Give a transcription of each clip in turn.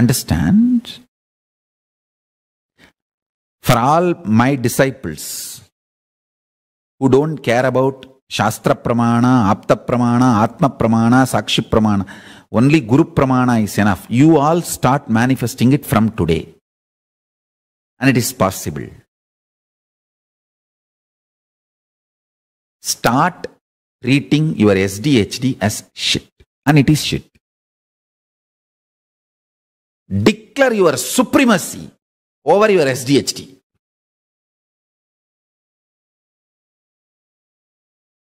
Understand? For all my disciples who don't care about Shastra Pramana, Apta Pramana, Atma Pramana, Sakshi Pramana, only Guru Pramana is enough. You all start manifesting it from today. And it is possible. Start treating your SDHD as shit. And it is shit. Declare your supremacy over your SDHT.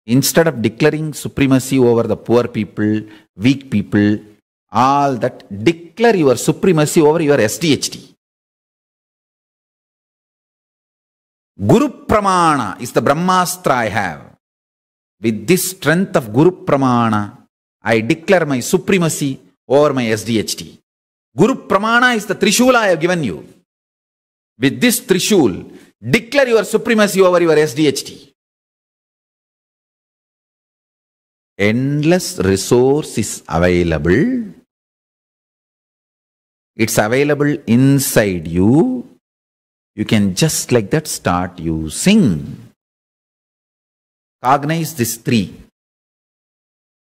Instead of declaring supremacy over the poor people, weak people, all that, declare your supremacy over your SDHT. Guru Pramana is the Brahmastra I have. With this strength of Guru Pramana, I declare my supremacy over my SDHT. Guru Pramana is the Trishul I have given you. With this Trishul, declare your supremacy over your SDHT. Endless resource is available. It's available inside you. You can just like that start using. Cognize this three.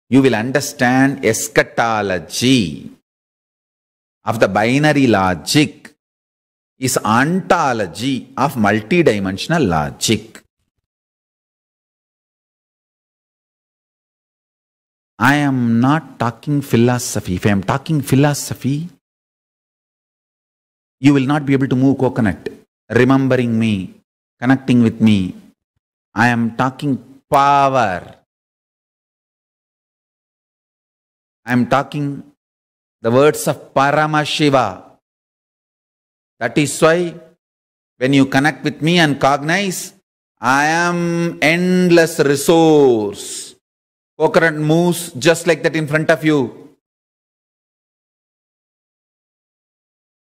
You will understand eschatology of the binary logic is ontology of multidimensional logic. I am not talking philosophy. If I am talking philosophy, you will not be able to move coconut. Remembering me, connecting with me. I am talking power. I am talking the words of Paramashiva. That is why when you connect with me and cognize, I am endless resource. Coconut moves just like that in front of you.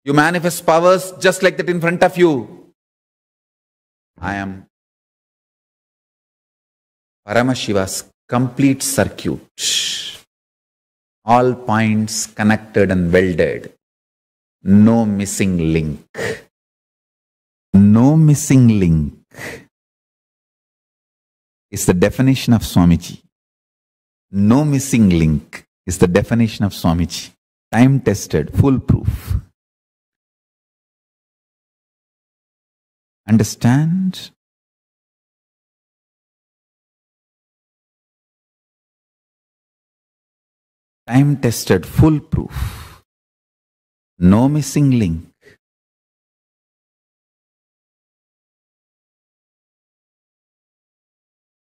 You manifest powers just like that in front of you. I am Paramashiva's complete circuit all points connected and welded, no missing link. No missing link is the definition of Swamiji. No missing link is the definition of Swamiji. Time tested, foolproof. Understand time tested, foolproof, no missing link.